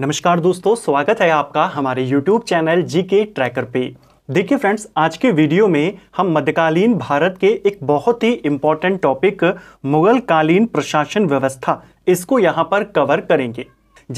नमस्कार दोस्तों स्वागत है आपका हमारे YouTube चैनल जी के ट्रैकर पे देखिए फ्रेंड्स आज के वीडियो में हम मध्यकालीन भारत के एक बहुत ही इम्पोर्टेंट टॉपिक मुगल कालीन प्रशासन व्यवस्था इसको यहाँ पर कवर करेंगे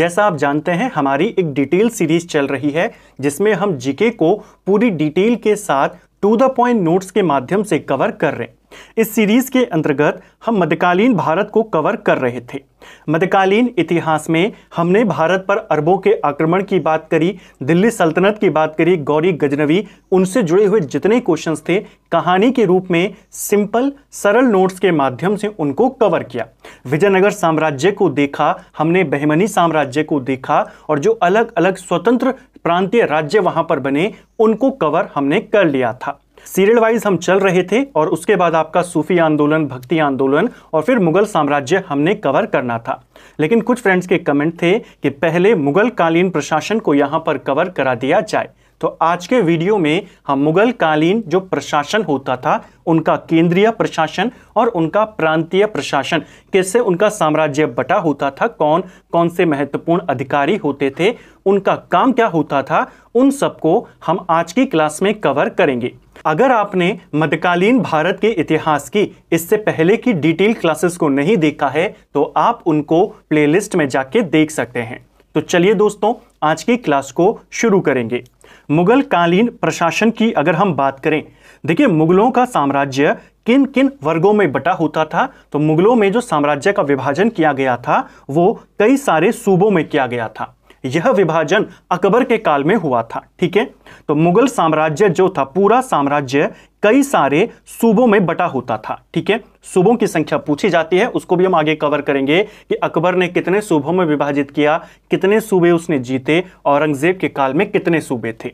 जैसा आप जानते हैं हमारी एक डिटेल सीरीज चल रही है जिसमें हम जीके को पूरी डिटेल के साथ टू द पॉइंट नोट्स के माध्यम से कवर कर रहे हैं इस सीरीज के अंतर्गत हम मध्यकालीन भारत को कवर कर रहे थे मध्यकालीन इतिहास में हमने भारत पर अरबों के आक्रमण की बात करी दिल्ली सल्तनत की बात करी गौरी गजनवी उनसे जुड़े हुए जितने क्वेश्चंस थे कहानी के रूप में सिंपल सरल नोट्स के माध्यम से उनको कवर किया विजयनगर साम्राज्य को देखा हमने बहमनी साम्राज्य को देखा और जो अलग अलग स्वतंत्र प्रांतीय राज्य वहां पर बने उनको कवर हमने कर लिया था सीरियल वाइज हम चल रहे थे और उसके बाद आपका सूफी आंदोलन भक्ति आंदोलन और फिर मुगल साम्राज्य हमने कवर करना था लेकिन कुछ फ्रेंड्स के कमेंट थे कि पहले मुगल कालीन प्रशासन को यहाँ पर कवर करा दिया जाए तो आज के वीडियो में हम मुगल कालीन जो प्रशासन होता था उनका केंद्रीय प्रशासन और उनका प्रांतीय प्रशासन कैसे उनका साम्राज्य बटा होता था कौन कौन से महत्वपूर्ण अधिकारी होते थे उनका काम क्या होता था उन सबको हम आज की क्लास में कवर करेंगे अगर आपने मध्यकालीन भारत के इतिहास की इससे पहले की डिटेल क्लासेस को नहीं देखा है तो आप उनको प्लेलिस्ट में जाके देख सकते हैं तो चलिए दोस्तों आज की क्लास को शुरू करेंगे मुगल कालीन प्रशासन की अगर हम बात करें देखिए मुगलों का साम्राज्य किन किन वर्गों में बटा होता था तो मुगलों में जो साम्राज्य का विभाजन किया गया था वो कई सारे सूबों में किया गया था यह विभाजन अकबर के काल में हुआ था ठीक है तो मुगल साम्राज्य जो था पूरा साम्राज्य कई सारे सूबों में बटा होता था ठीक है सूबों की संख्या पूछी जाती है उसको भी हम आगे कवर करेंगे कि अकबर ने कितने सूबों में विभाजित किया कितने सूबे उसने जीते औरंगजेब के काल में कितने सूबे थे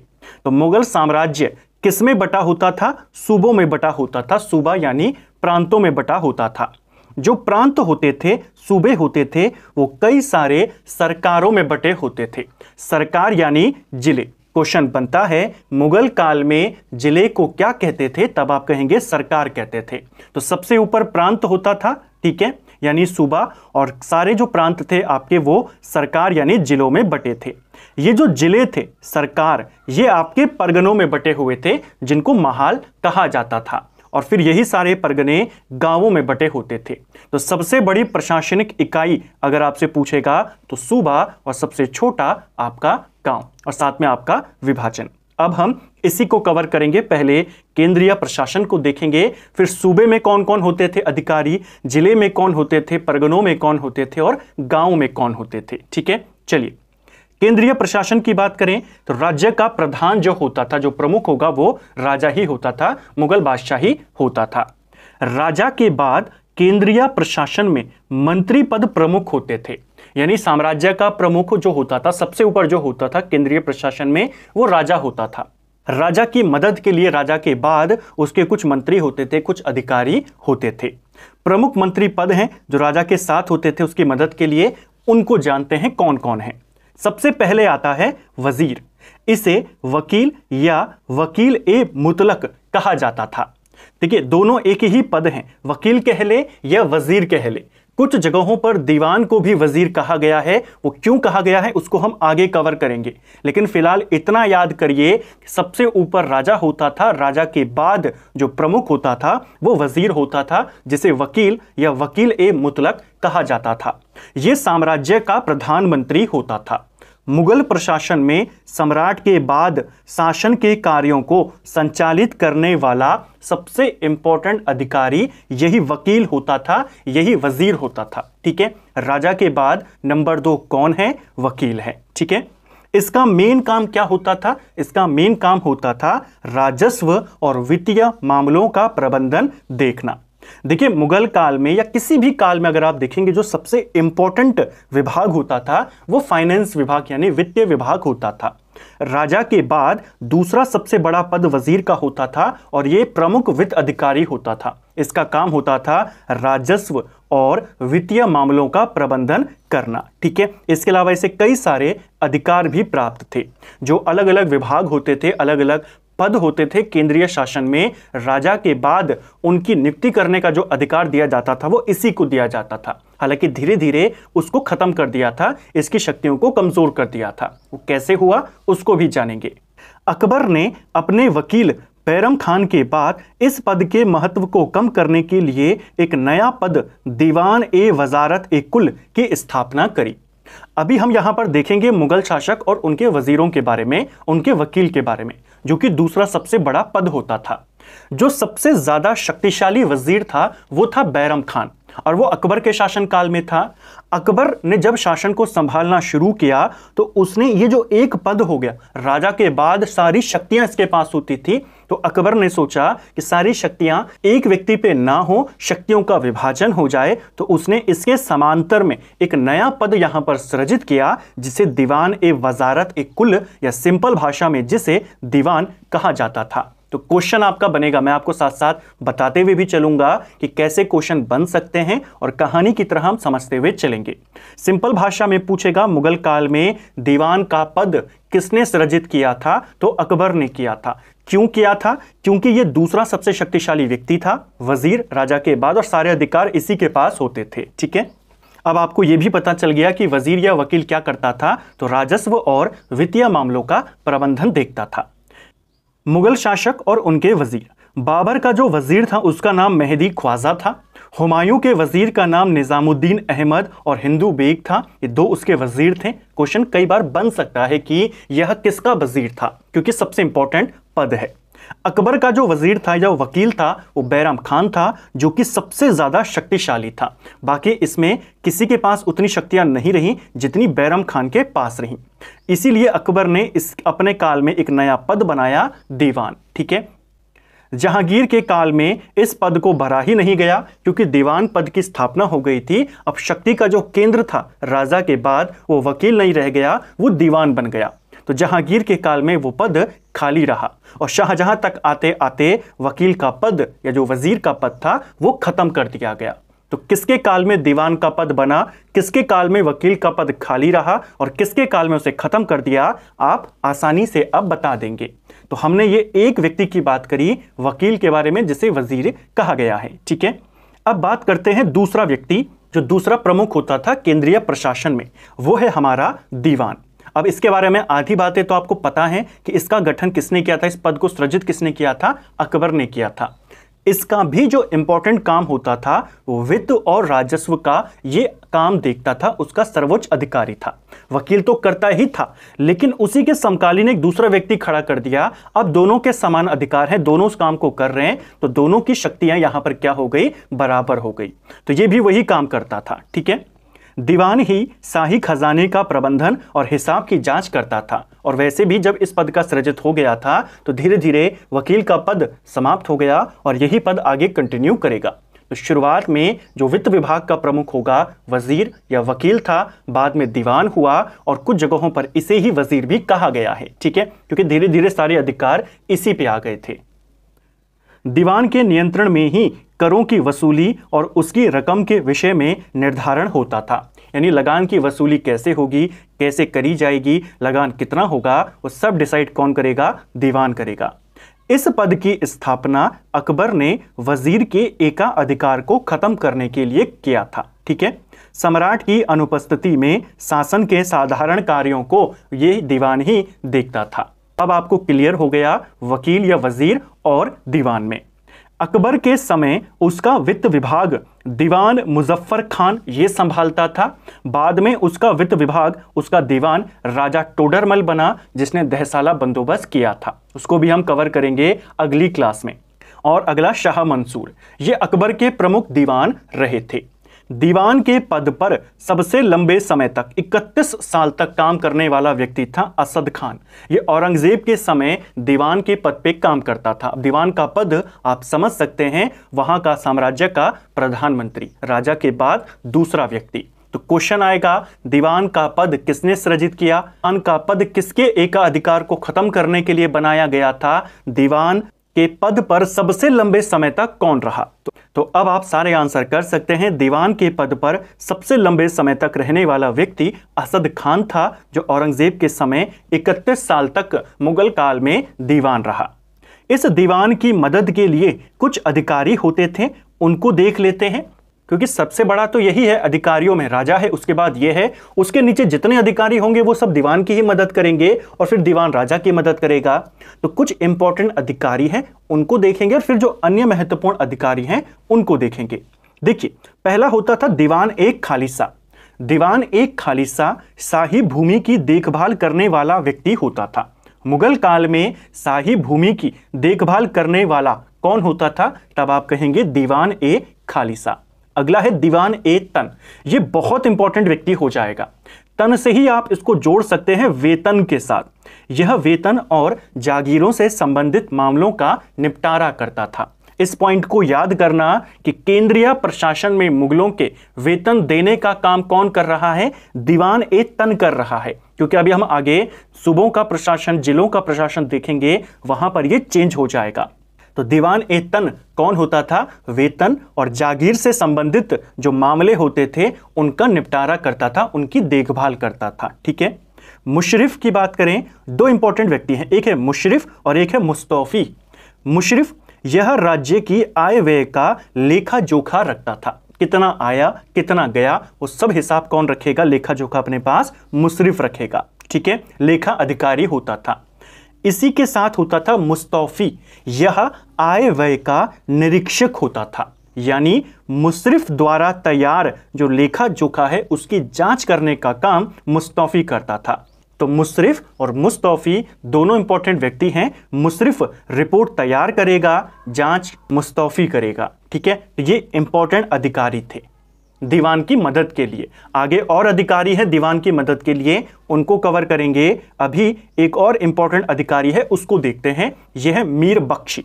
तो मुगल साम्राज्य किसमें बटा होता था सूबों में बटा होता था सूबा यानी प्रांतों में बटा होता था जो प्रांत होते थे सूबे होते थे वो कई सारे सरकारों में बटे होते थे सरकार यानी जिले क्वेश्चन बनता है मुगल काल में जिले को क्या कहते थे तब आप कहेंगे सरकार कहते थे तो सबसे ऊपर प्रांत होता था ठीक है यानी सूबा और सारे जो प्रांत थे आपके वो सरकार यानी जिलों में बटे थे ये जो जिले थे सरकार ये आपके परगनों में बटे हुए थे जिनको महाल कहा जाता था और फिर यही सारे परगने गांवों में बटे होते थे तो सबसे बड़ी प्रशासनिक इकाई अगर आपसे पूछेगा तो सूबा और सबसे छोटा आपका गांव और साथ में आपका विभाजन अब हम इसी को कवर करेंगे पहले केंद्रीय प्रशासन को देखेंगे फिर सूबे में कौन कौन होते थे अधिकारी जिले में कौन होते थे परगनों में कौन होते थे और गांव में कौन होते थे ठीक है चलिए केंद्रीय प्रशासन की बात करें तो राज्य का प्रधान जो होता था जो प्रमुख होगा वो राजा ही होता था मुगल बादशाह ही होता था राजा के बाद केंद्रीय प्रशासन में मंत्री पद प्रमुख होते थे यानी साम्राज्य का प्रमुख जो होता था सबसे ऊपर जो होता था केंद्रीय प्रशासन में वो राजा होता था राजा की मदद के लिए राजा के बाद उसके कुछ मंत्री होते थे कुछ अधिकारी होते थे प्रमुख मंत्री पद हैं जो राजा के साथ होते थे उसकी मदद के लिए उनको जानते हैं कौन कौन हैं सबसे पहले आता है वजीर इसे वकील या वकील ए मुतलक कहा जाता था देखिए दोनों एक ही पद हैं वकील कह ले या वजीर कह ले कुछ जगहों पर दीवान को भी वजीर कहा गया है वो क्यों कहा गया है उसको हम आगे कवर करेंगे लेकिन फिलहाल इतना याद करिए सबसे ऊपर राजा होता था राजा के बाद जो प्रमुख होता था वो वजीर होता था जिसे वकील या वकील ए मुतलक कहा जाता था ये साम्राज्य का प्रधानमंत्री होता था मुगल प्रशासन में सम्राट के बाद शासन के कार्यों को संचालित करने वाला सबसे इंपॉर्टेंट अधिकारी यही वकील होता था यही वजीर होता था ठीक है राजा के बाद नंबर दो कौन है वकील है ठीक है इसका मेन काम क्या होता था इसका मेन काम होता था राजस्व और वित्तीय मामलों का प्रबंधन देखना देखिए मुगल काल में या किसी भी काल में अगर आप देखेंगे जो सबसे इंपॉर्टेंट विभाग होता था वो फाइनेंस विभाग यानी वित्तीय विभाग होता था राजा के बाद दूसरा सबसे बड़ा पद वजीर का होता था और ये प्रमुख वित्त अधिकारी होता था इसका काम होता था राजस्व और वित्तीय मामलों का प्रबंधन करना ठीक है इसके अलावा इसे कई सारे अधिकार भी प्राप्त थे जो अलग अलग विभाग होते थे अलग अलग पद होते थे केंद्रीय शासन में राजा के बाद उनकी नियुक्ति करने का जो अधिकार दिया जाता था वो इसी को दिया जाता था हालांकि धीरे धीरे उसको खत्म कर दिया था इसकी शक्तियों को कमजोर कर दिया था वो कैसे हुआ उसको भी जानेंगे अकबर ने अपने वकील बैरम खान के बाद इस पद के महत्व को कम करने के लिए एक नया पद दीवान ए वजारत ए कुल की स्थापना करी अभी हम यहां पर देखेंगे मुगल शासक और उनके वजीरों के बारे में उनके वकील के बारे में जो कि दूसरा सबसे बड़ा पद होता था जो सबसे ज्यादा शक्तिशाली वजीर था वो था बैरम खान और वो अकबर के शासनकाल में था अकबर ने जब शासन को संभालना शुरू किया तो उसने ये जो एक पद हो गया राजा के बाद सारी शक्तियां इसके पास होती थी तो अकबर ने सोचा कि सारी शक्तियां एक व्यक्ति पे ना हो शक्तियों का विभाजन हो जाए तो उसने इसके समांतर में एक नया पद यहां पर सृजित किया जिसे दीवान ए वजारत ए कुल या सिंपल भाषा में जिसे दीवान कहा जाता था तो क्वेश्चन आपका बनेगा मैं आपको साथ साथ बताते हुए भी चलूंगा कि कैसे क्वेश्चन बन सकते हैं और कहानी की तरह हम समझते हुए चलेंगे सिंपल भाषा में पूछेगा मुगल काल में दीवान का पद किसने सृजित किया था तो अकबर ने किया था क्यों किया था क्योंकि यह दूसरा सबसे शक्तिशाली व्यक्ति था वजीर राजा के बाद और सारे अधिकार इसी के पास होते थे ठीक है अब आपको यह भी पता चल गया कि वजीर या वकील क्या करता था तो राजस्व और वित्तीय मामलों का प्रबंधन देखता था मुगल शासक और उनके वजीर बाबर का जो वजीर था उसका नाम मेहदी ख्वाजा था हुमायूं के वजीर का नाम निज़ामुद्दीन अहमद और हिंदू बेग था ये दो उसके वजीर थे क्वेश्चन कई बार बन सकता है कि यह किसका वजीर था क्योंकि सबसे इंपॉर्टेंट पद है अकबर का जो वजीर था या वकील था वो बैराम खान था जो कि सबसे ज़्यादा शक्तिशाली था बाकी इसमें किसी के पास उतनी शक्तियाँ नहीं रहीं जितनी बैराम खान के पास रहीं इसीलिए अकबर ने इस अपने काल में एक नया पद बनाया दीवान ठीक है जहांगीर के काल में इस पद को भरा ही नहीं गया क्योंकि दीवान पद की स्थापना हो गई थी अब शक्ति का जो केंद्र था राजा के बाद वो वकील नहीं रह गया वो दीवान बन गया तो जहांगीर के काल में वो पद खाली रहा और शाहजहां तक आते आते वकील का पद या जो वजीर का पद था वो खत्म कर दिया गया तो किसके काल में दीवान का पद बना किसके काल में वकील का पद खाली रहा और किसके काल में उसे खत्म कर दिया आप आसानी से अब बता देंगे तो हमने ये एक व्यक्ति की बात करी वकील के बारे में जिसे वजीर कहा गया है ठीक है अब बात करते हैं दूसरा व्यक्ति जो दूसरा प्रमुख होता था केंद्रीय प्रशासन में वो है हमारा दीवान अब इसके बारे में आधी बातें तो आपको पता है कि इसका गठन किसने किया था इस पद को सृजित किसने किया था अकबर ने किया था इसका भी जो इंपॉर्टेंट काम होता था वित्त और राजस्व का ये काम देखता था उसका सर्वोच्च अधिकारी था वकील तो करता ही था लेकिन उसी के समकालीन एक दूसरा व्यक्ति खड़ा कर दिया अब दोनों के समान अधिकार हैं दोनों उस काम को कर रहे हैं तो दोनों की शक्तियां यहां पर क्या हो गई बराबर हो गई तो ये भी वही काम करता था ठीक है दीवान ही शाही खजाने का प्रबंधन और हिसाब की जांच करता था और वैसे भी जब इस पद का सृजित हो गया था तो धीरे धीरे वकील का पद समाप्त हो गया और यही पद आगे कंटिन्यू करेगा तो शुरुआत में जो वित्त विभाग का प्रमुख होगा वजीर या वकील था बाद में दीवान हुआ और कुछ जगहों पर इसे ही वजीर भी कहा गया है ठीक है क्योंकि धीरे धीरे सारे अधिकार इसी पे आ गए थे दीवान के नियंत्रण में ही करों की वसूली और उसकी रकम के विषय में निर्धारण होता था यानी लगान की वसूली कैसे होगी कैसे करी जाएगी लगान कितना होगा वो सब डिसाइड कौन करेगा दीवान करेगा इस पद की स्थापना अकबर ने वजीर के एका अधिकार को खत्म करने के लिए किया था ठीक है सम्राट की अनुपस्थिति में शासन के साधारण कार्यों को ये दीवान ही देखता था अब आपको क्लियर हो गया वकील या वजीर और दीवान में अकबर के समय उसका वित्त विभाग दीवान मुजफ्फर खान ये संभालता था बाद में उसका वित्त विभाग उसका दीवान राजा टोडरमल बना जिसने दहसाला बंदोबस्त किया था उसको भी हम कवर करेंगे अगली क्लास में और अगला शाह मंसूर ये अकबर के प्रमुख दीवान रहे थे दीवान के पद पर सबसे लंबे समय तक 31 साल तक काम करने वाला व्यक्ति था असद खान ये औरंगजेब के समय दीवान के पद पे काम करता था दीवान का पद आप समझ सकते हैं वहां का साम्राज्य का प्रधानमंत्री राजा के बाद दूसरा व्यक्ति तो क्वेश्चन आएगा दीवान का पद किसने सृजित किया अन का पद किसके एकाधिकार को खत्म करने के लिए बनाया गया था दीवान के पद पर सबसे लंबे समय तक कौन रहा तो तो अब आप सारे आंसर कर सकते हैं दीवान के पद पर सबसे लंबे समय तक रहने वाला व्यक्ति असद खान था जो औरंगजेब के समय 31 साल तक मुगल काल में दीवान रहा इस दीवान की मदद के लिए कुछ अधिकारी होते थे उनको देख लेते हैं क्योंकि सबसे बड़ा तो यही है अधिकारियों में राजा है उसके बाद ये है उसके नीचे जितने अधिकारी होंगे वो सब दीवान की ही मदद करेंगे और फिर दीवान राजा की मदद करेगा तो कुछ इंपॉर्टेंट अधिकारी हैं उनको देखेंगे और फिर जो अन्य महत्वपूर्ण अधिकारी हैं उनको देखेंगे देखिए पहला होता था दीवान एक खालिस्सा दीवान एक खालिस्सा शाही भूमि की देखभाल करने वाला व्यक्ति होता था मुगल काल में शाही भूमि की देखभाल करने वाला कौन होता था तब आप कहेंगे दीवान ए खालिसा अगला है दीवान ए तन ये बहुत इंपॉर्टेंट व्यक्ति हो जाएगा तन से ही आप इसको जोड़ सकते हैं वेतन के साथ यह वेतन और जागीरों से संबंधित मामलों का निपटारा करता था इस पॉइंट को याद करना कि केंद्रीय प्रशासन में मुगलों के वेतन देने का काम कौन कर रहा है दीवान ए तन कर रहा है क्योंकि अभी हम आगे सुबों का प्रशासन जिलों का प्रशासन देखेंगे वहां पर यह चेंज हो जाएगा तो दीवान ए तन कौन होता था वेतन और जागीर से संबंधित जो मामले होते थे उनका निपटारा करता था उनकी देखभाल करता था ठीक है मुशरफ की बात करें दो इंपॉर्टेंट व्यक्ति हैं एक है मुशरफ और एक है मुस्तफ़ी मुशरफ यह राज्य की आय व्यय का लेखा जोखा रखता था कितना आया कितना गया वो सब हिसाब कौन रखेगा लेखा जोखा अपने पास मुशरफ रखेगा ठीक है लेखा अधिकारी होता था इसी के साथ होता था मुस्तौफ़ी यह आय व्यय का निरीक्षक होता था यानी मुशरफ द्वारा तैयार जो लेखा जोखा है उसकी जांच करने का काम मुस्तौफी करता था तो मुशरफ और मुस्तौफी दोनों इंपॉर्टेंट व्यक्ति हैं मुशरफ रिपोर्ट तैयार करेगा जांच मुस्तौफी करेगा ठीक है तो ये इंपॉर्टेंट अधिकारी थे दीवान की मदद के लिए आगे और अधिकारी हैं दीवान की मदद के लिए उनको कवर करेंगे अभी एक और इंपॉर्टेंट अधिकारी है उसको देखते हैं यह है मीर बख्शी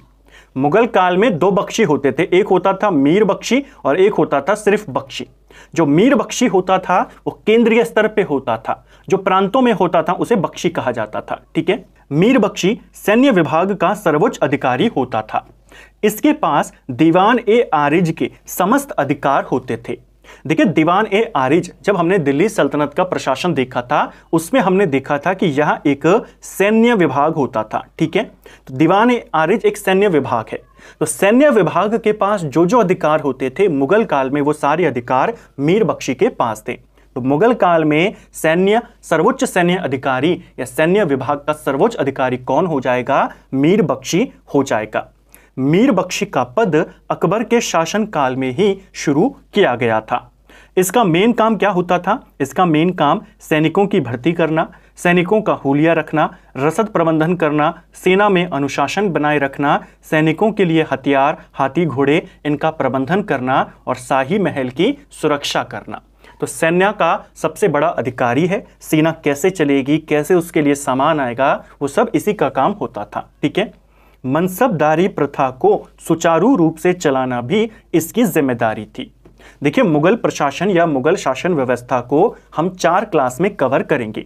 मुगल काल में दो बख्शी होते थे एक होता था मीर बख्शी और एक होता था सिर्फ बख्शी जो मीर बख्शी होता था वो केंद्रीय स्तर पे होता था जो प्रांतों में होता था उसे बख्शी कहा जाता था ठीक है मीर बख्शी सैन्य विभाग का सर्वोच्च अधिकारी होता था इसके पास दीवान ए आरिज के समस्त अधिकार होते थे देखिए दीवान ए आरिज जब हमने दिल्ली सल्तनत का प्रशासन देखा था उसमें हमने देखा था कि यह एक सैन्य विभाग होता था ठीक है तो दीवान ए आरिज एक सैन्य विभाग है तो सैन्य विभाग के पास जो जो अधिकार होते थे मुगल काल में वो सारे अधिकार मीर बख्शी के पास थे तो मुगल काल में सैन्य सर्वोच्च सैन्य अधिकारी या सैन्य विभाग का सर्वोच्च अधिकारी कौन हो जाएगा मीर बख्शी हो जाएगा मीर बख्शी का पद अकबर के शासनकाल में ही शुरू किया गया था इसका मेन काम क्या होता था इसका मेन काम सैनिकों की भर्ती करना सैनिकों का हुलिया रखना रसद प्रबंधन करना सेना में अनुशासन बनाए रखना सैनिकों के लिए हथियार हाथी घोड़े इनका प्रबंधन करना और शाही महल की सुरक्षा करना तो सैन्य का सबसे बड़ा अधिकारी है सेना कैसे चलेगी कैसे उसके लिए सामान आएगा वो सब इसी का काम होता था ठीक है मनसबदारी प्रथा को सुचारू रूप से चलाना भी इसकी जिम्मेदारी थी देखिए मुगल प्रशासन या मुगल शासन व्यवस्था को हम चार क्लास में कवर करेंगे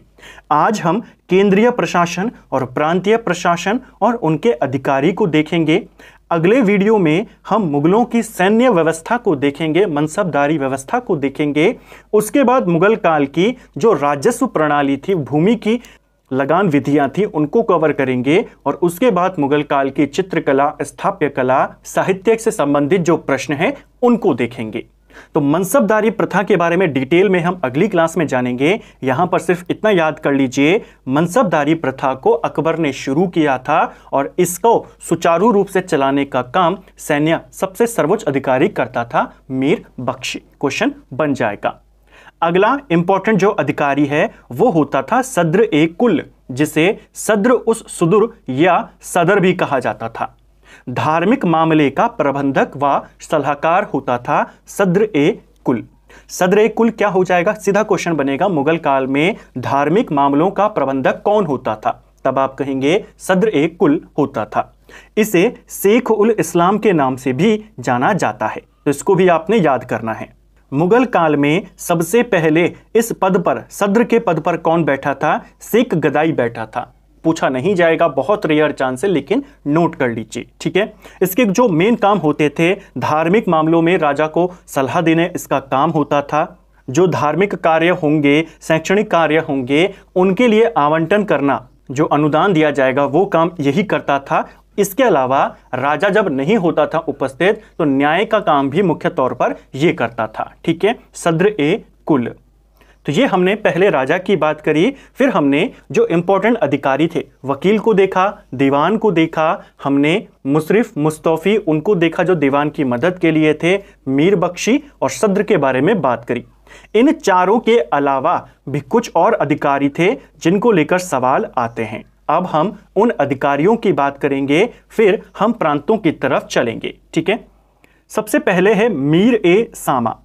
आज हम केंद्रीय प्रशासन और प्रांतीय प्रशासन और उनके अधिकारी को देखेंगे अगले वीडियो में हम मुगलों की सैन्य व्यवस्था को देखेंगे मनसबदारी व्यवस्था को देखेंगे उसके बाद मुगल काल की जो राजस्व प्रणाली थी भूमि की लगान विधियां थी उनको कवर करेंगे और उसके बाद मुगल काल की चित्रकला स्थाप्य कला साहित्य से संबंधित जो प्रश्न हैं उनको देखेंगे तो मनसबदारी प्रथा के बारे में डिटेल में हम अगली क्लास में जानेंगे यहां पर सिर्फ इतना याद कर लीजिए मनसबदारी प्रथा को अकबर ने शुरू किया था और इसको सुचारू रूप से चलाने का काम सैन्य सबसे सर्वोच्च अधिकारी करता था मीर बख्शी क्वेश्चन बन जाएगा अगला इंपॉर्टेंट जो अधिकारी है वो होता था सद्र ए कुल जिसे सद्र उस सुदुर या सदर भी कहा जाता था धार्मिक मामले का प्रबंधक व सलाहकार होता था सद्र ए कुल सदर ए कुल क्या हो जाएगा सीधा क्वेश्चन बनेगा मुगल काल में धार्मिक मामलों का प्रबंधक कौन होता था तब आप कहेंगे सदर ए कुल होता था इसे शेख उल इस्लाम के नाम से भी जाना जाता है तो इसको भी आपने याद करना है मुगल काल में सबसे पहले इस पद पर सद्र के पद पर कौन बैठा था सिख गदाई बैठा था पूछा नहीं जाएगा बहुत रेयर चांस है लेकिन नोट कर लीजिए ठीक है इसके जो मेन काम होते थे धार्मिक मामलों में राजा को सलाह देने इसका काम होता था जो धार्मिक कार्य होंगे शैक्षणिक कार्य होंगे उनके लिए आवंटन करना जो अनुदान दिया जाएगा वो काम यही करता था इसके अलावा राजा जब नहीं होता था उपस्थित तो न्याय का काम भी मुख्य तौर पर यह करता था ठीक है सद्र ए कुल तो ये हमने पहले राजा की बात करी फिर हमने जो इंपॉर्टेंट अधिकारी थे वकील को देखा दीवान को देखा हमने मुशरफ मुस्तफ़ी उनको देखा जो दीवान की मदद के लिए थे मीर बख्शी और सद्र के बारे में बात करी इन चारों के अलावा भी कुछ और अधिकारी थे जिनको लेकर सवाल आते हैं अब हम उन अधिकारियों की बात करेंगे फिर हम प्रांतों की तरफ चलेंगे ठीक है सबसे पहले है मीर ए सामा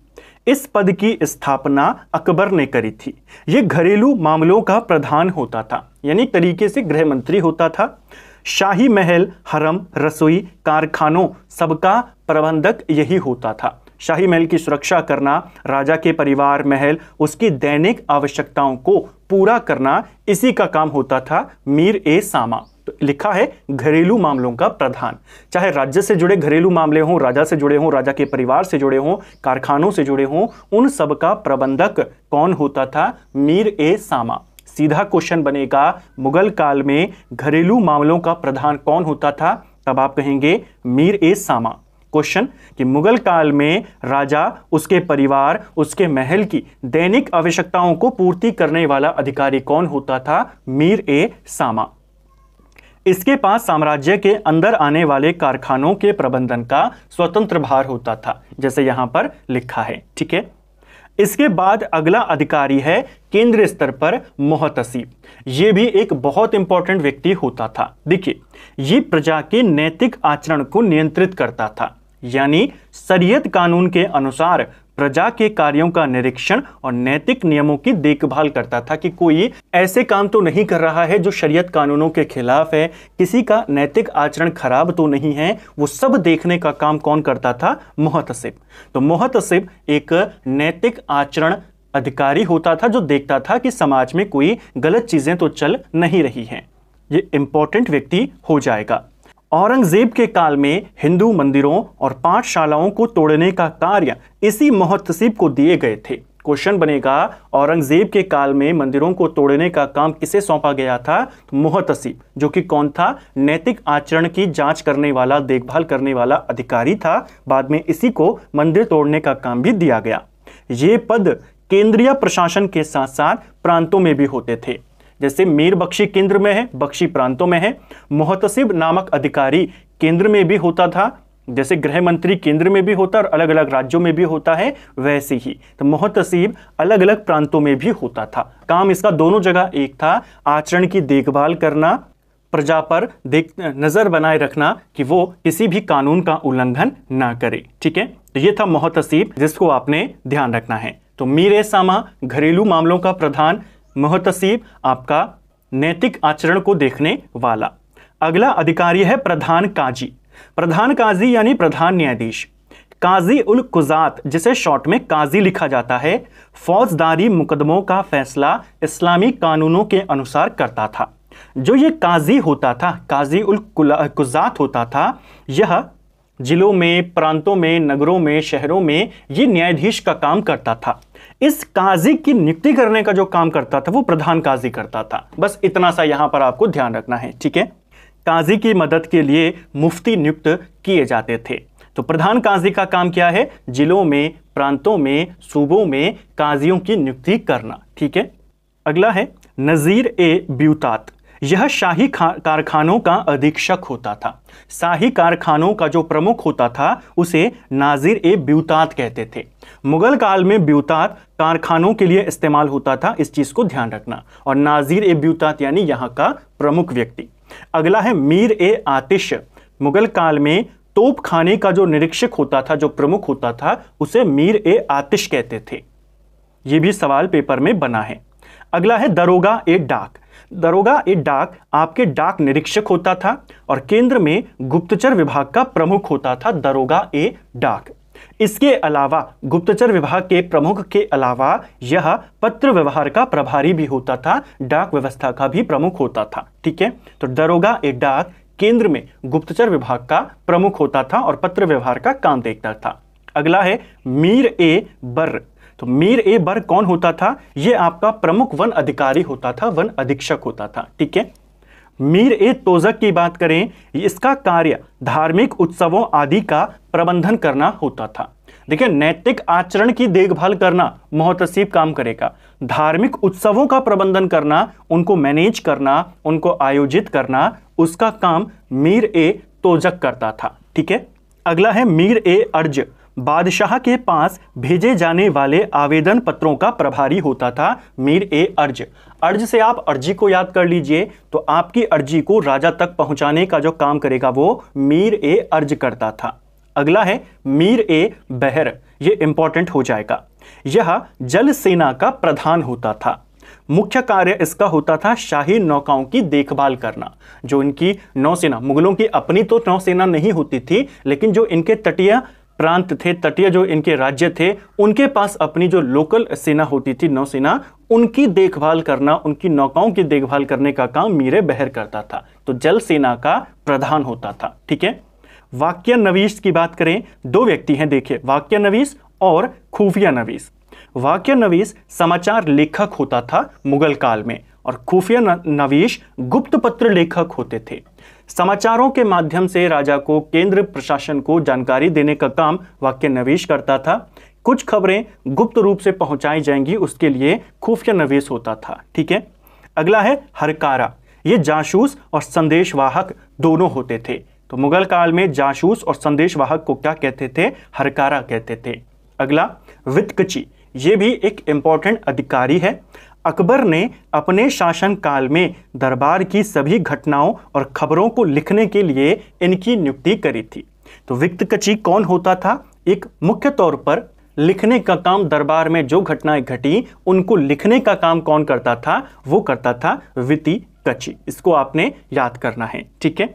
इस पद की स्थापना अकबर ने करी थी ये घरेलू मामलों का प्रधान होता था यानी तरीके से गृह मंत्री होता था शाही महल हरम रसोई कारखानों सबका प्रबंधक यही होता था शाही महल की सुरक्षा करना राजा के परिवार महल उसकी दैनिक आवश्यकताओं को पूरा करना इसी का काम होता था मीर ए सामा तो लिखा है घरेलू मामलों का प्रधान चाहे राज्य से जुड़े घरेलू मामले हों राजा से जुड़े हों राजा के परिवार से जुड़े हों कारखानों से जुड़े हों उन सब का प्रबंधक कौन होता था मीर ए सामा सीधा क्वेश्चन बनेगा मुगल काल में घरेलू मामलों का प्रधान कौन होता था तब आप कहेंगे मीर ए सामा क्वेश्चन कि मुगल काल में राजा उसके परिवार उसके महल की दैनिक आवश्यकताओं को पूर्ति करने वाला अधिकारी कौन होता था मीर ए सामा इसके पास साम्राज्य के अंदर आने वाले कारखानों के प्रबंधन का स्वतंत्र भार होता था जैसे यहां पर लिखा है ठीक है इसके बाद अगला अधिकारी है केंद्र स्तर पर मोहतसीब ये भी एक बहुत इंपॉर्टेंट व्यक्ति होता था देखिए ये प्रजा के नैतिक आचरण को नियंत्रित करता था यानी शरीयत कानून के अनुसार प्रजा के कार्यों का निरीक्षण और नैतिक नियमों की देखभाल करता था कि कोई ऐसे काम तो नहीं कर रहा है जो शरीयत कानूनों के खिलाफ है किसी का नैतिक आचरण खराब तो नहीं है वो सब देखने का काम कौन करता था मोहतसिब तो मोहतसिब एक नैतिक आचरण अधिकारी होता था जो देखता था कि समाज में कोई गलत चीज़ें तो चल नहीं रही हैं ये इंपॉर्टेंट व्यक्ति हो जाएगा औरंगजेब के काल में हिंदू मंदिरों और पाठशालाओं को तोड़ने का कार्य इसी मोहतसिब को दिए गए थे क्वेश्चन बनेगा औरंगजेब के काल में मंदिरों को तोड़ने का काम किसे सौंपा गया था तो मोहतसिब जो कि कौन था नैतिक आचरण की जांच करने वाला देखभाल करने वाला अधिकारी था बाद में इसी को मंदिर तोड़ने का काम भी दिया गया ये पद केंद्रीय प्रशासन के साथ साथ प्रांतों में भी होते थे जैसे मीर बख्शी केंद्र में है बख्शी प्रांतों में है मोहतसिब नामक अधिकारी केंद्र में भी होता था जैसे गृह मंत्री केंद्र में भी होता और अलग अलग राज्यों में भी होता है वैसे ही तो मोहतसीब अलग अलग प्रांतों में भी होता था काम इसका दोनों जगह एक था आचरण की देखभाल करना प्रजा पर देख नज़र बनाए रखना कि वो किसी भी कानून का उल्लंघन ना करे ठीक है तो ये था मोहतसीब जिसको आपने ध्यान रखना है तो मीर सामा घरेलू मामलों का प्रधान मोहतसीब आपका नैतिक आचरण को देखने वाला अगला अधिकारी है प्रधान काजी प्रधान काजी यानी प्रधान न्यायाधीश काजी उल कुजात जिसे शॉर्ट में काजी लिखा जाता है फौजदारी मुकदमों का फैसला इस्लामी कानूनों के अनुसार करता था जो ये काजी होता था काजी उल कुजात होता था यह जिलों में प्रांतों में नगरों में शहरों में ये न्यायाधीश का काम करता था इस काजी की नियुक्ति करने का जो काम करता था वो प्रधान काजी करता था बस इतना सा यहां पर आपको ध्यान रखना है ठीक है काजी की मदद के लिए मुफ्ती नियुक्त किए जाते थे तो प्रधान काजी का काम क्या है जिलों में प्रांतों में सूबों में काजियों की नियुक्ति करना ठीक है अगला है नज़ीर ए ब्यूतात यह शाही कारखानों का अधीक्षक होता था शाही कारखानों का जो प्रमुख होता था उसे नाजिर ए ब्यूतात कहते थे मुगल काल में ब्यूतात कारखानों के लिए इस्तेमाल होता था इस चीज़ को ध्यान रखना और नाजिर ए ब्यूतात यानी यहाँ का प्रमुख व्यक्ति अगला है मीर ए आतिश मुगल काल में तोप खाने का जो निरीक्षक होता था जो प्रमुख होता था उसे मीर ए आतिश कहते थे ये भी सवाल पेपर में बना है अगला है दरोगा ए डाक दरोगा ए डाक आपके डाक निरीक्षक होता था और केंद्र में गुप्तचर विभाग का प्रमुख होता था दरोगा ए डाक इसके अलावा गुप्तचर विभाग के प्रमुख के अलावा यह पत्र व्यवहार का प्रभारी भी होता था डाक व्यवस्था का भी प्रमुख होता था ठीक है तो दरोगा ए डाक केंद्र में गुप्तचर विभाग का प्रमुख होता था और पत्र व्यवहार का काम देखता था अगला है मीर ए बर तो मीर ए बर्ग कौन होता था यह आपका प्रमुख वन अधिकारी होता था वन अधीक्षक होता था ठीक है मीर ए तोजक की बात करें इसका कार्य धार्मिक उत्सवों आदि का प्रबंधन करना होता था देखिए नैतिक आचरण की देखभाल करना मोहतसीब काम करेगा धार्मिक उत्सवों का प्रबंधन करना उनको मैनेज करना उनको आयोजित करना उसका काम मीर ए तोजक करता था ठीक है अगला है मीर ए अर्ज बादशाह के पास भेजे जाने वाले आवेदन पत्रों का प्रभारी होता था मीर ए अर्ज अर्ज से आप अर्जी को याद कर लीजिए तो आपकी अर्जी को राजा तक पहुंचाने का जो काम करेगा वो मीर ए अर्ज करता था अगला है मीर ए बहर ये इंपॉर्टेंट हो जाएगा यह जल सेना का प्रधान होता था मुख्य कार्य इसका होता था शाही नौकाओं की देखभाल करना जो इनकी नौसेना मुगलों की अपनी तो नौसेना नहीं होती थी लेकिन जो इनके तटीय प्रांत थे तटीय जो इनके राज्य थे उनके पास अपनी जो लोकल सेना होती थी नौसेना उनकी देखभाल करना उनकी नौकाओं की देखभाल करने का काम मीरे बहर करता था तो जल सेना का प्रधान होता था ठीक है वाक्य नवीस की बात करें दो व्यक्ति हैं देखिए वाक्य नवीस और खुफिया नवीस वाक्य नवीस समाचार लेखक होता था मुगल काल में और खुफिया नवीस गुप्त पत्र लेखक होते थे समाचारों के माध्यम से राजा को केंद्र प्रशासन को जानकारी देने का काम वाक्य नवीश करता था कुछ खबरें गुप्त रूप से पहुंचाई जाएंगी उसके लिए खुफिया नवेश होता था ठीक है अगला है हरकारा ये जासूस और संदेशवाहक दोनों होते थे तो मुगल काल में जासूस और संदेशवाहक को क्या कहते थे हरकारा कहते थे अगला वित्तकची ये भी एक इंपॉर्टेंट अधिकारी है अकबर ने अपने शासनकाल में दरबार की सभी घटनाओं और खबरों को लिखने के लिए इनकी नियुक्ति करी थी तो विक्त कची कौन होता था एक मुख्य तौर पर लिखने का काम दरबार में जो घटनाएं घटी उनको लिखने का काम कौन करता था वो करता था वित्ती कची इसको आपने याद करना है ठीक है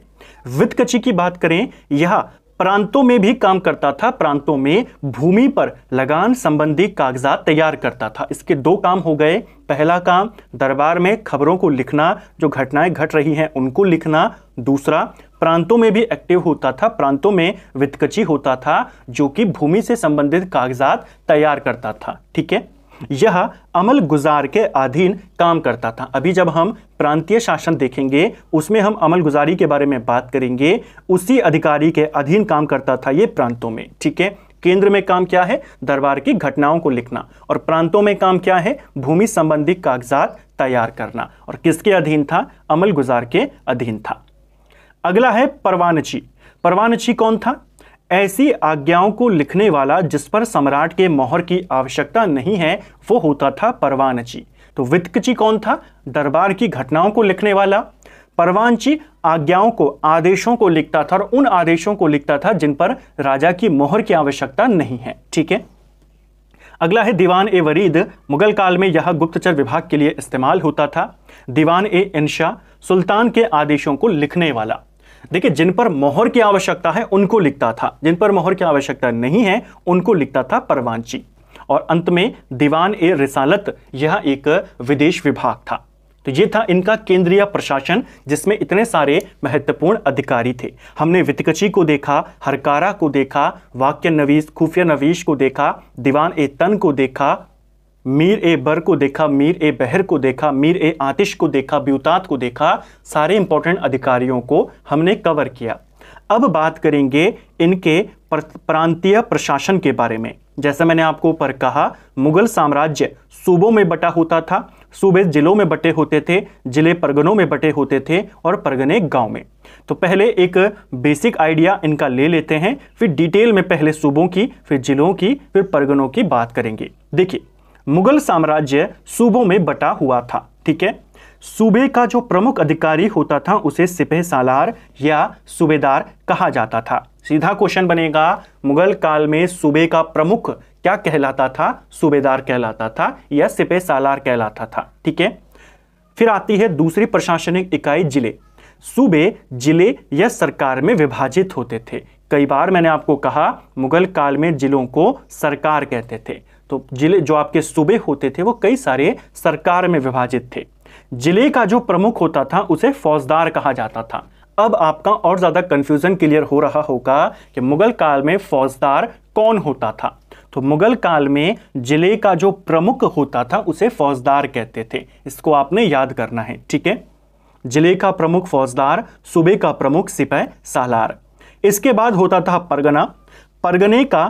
वित्त कची की बात करें यह प्रांतों में भी काम करता था प्रांतों में भूमि पर लगान संबंधी कागजात तैयार करता था इसके दो काम हो गए पहला काम दरबार में खबरों को लिखना जो घटनाएं घट रही हैं उनको लिखना दूसरा प्रांतों में भी एक्टिव होता था प्रांतों में वित्तकची होता था जो कि भूमि से संबंधित कागजात तैयार करता था ठीक है यह अमल गुजार के अधीन काम करता था अभी जब हम प्रांतीय शासन देखेंगे उसमें हम अमल गुजारी के बारे में बात करेंगे उसी अधिकारी के अधीन काम करता था ये प्रांतों में ठीक है केंद्र में काम क्या है दरबार की घटनाओं को लिखना और प्रांतों में काम क्या है भूमि संबंधी कागजात तैयार करना और किसके अधीन था अमल गुजार के अधीन था अगला है परवानची परवानची कौन था ऐसी आज्ञाओं को लिखने वाला जिस पर सम्राट के मोहर की आवश्यकता नहीं है वो होता था परवानची तो वित्तकची कौन था दरबार की घटनाओं को लिखने वाला परवानची आज्ञाओं को आदेशों को लिखता था और उन आदेशों को लिखता था जिन पर राजा की मोहर की आवश्यकता नहीं है ठीक है अगला है दीवान ए वरीद मुगल काल में यह गुप्तचर विभाग के लिए इस्तेमाल होता था दीवान ए इंशा सुल्तान के आदेशों को लिखने वाला देखिए जिन पर मोहर की आवश्यकता है उनको लिखता था जिन पर मोहर की आवश्यकता नहीं है उनको लिखता था परवांची और अंत में दीवान ए रिसालत यह एक विदेश विभाग था तो ये था इनका केंद्रीय प्रशासन जिसमें इतने सारे महत्वपूर्ण अधिकारी थे हमने वितकची को देखा हरकारा को देखा वाक्य नवीस खुफिया नवीश को देखा दीवान ए तन को देखा मीर ए बर को देखा मीर ए बहर को देखा मीर ए आतिश को देखा ब्यूतात को देखा सारे इंपॉर्टेंट अधिकारियों को हमने कवर किया अब बात करेंगे इनके प्रांतीय प्रशासन के बारे में जैसे मैंने आपको ऊपर कहा मुगल साम्राज्य सूबों में बटा होता था सूबे जिलों में बटे होते थे जिले परगनों में बटे होते थे और परगने गांव में तो पहले एक बेसिक आइडिया इनका ले लेते हैं फिर डिटेल में पहले सूबों की फिर जिलों की फिर परगनों की बात करेंगे देखिए मुगल साम्राज्य सूबों में बटा हुआ था ठीक है सूबे का जो प्रमुख अधिकारी होता था उसे सिपह सालार या सूबेदार कहा जाता था सीधा क्वेश्चन बनेगा मुगल काल में सूबे का प्रमुख क्या कहलाता था सूबेदार कहलाता था या सिपह सालार कहलाता था ठीक है फिर आती है दूसरी प्रशासनिक इकाई जिले सूबे जिले या सरकार में विभाजित होते थे कई बार मैंने आपको कहा मुगल काल में जिलों को सरकार कहते थे तो जिले जो आपके सूबे होते थे वो कई सारे सरकार में विभाजित थे जिले का जो प्रमुख होता था उसे फौजदार कहा जाता था अब आपका और ज़्यादा कन्फ्यूज़न क्लियर हो रहा होगा कि मुगल काल में फौजदार कौन होता था तो मुगल काल में जिले का जो प्रमुख होता था उसे फौजदार कहते थे इसको आपने याद करना है ठीक है जिले का प्रमुख फौजदार सूबे का प्रमुख सिपाही सालार इसके बाद होता था परगना परगने का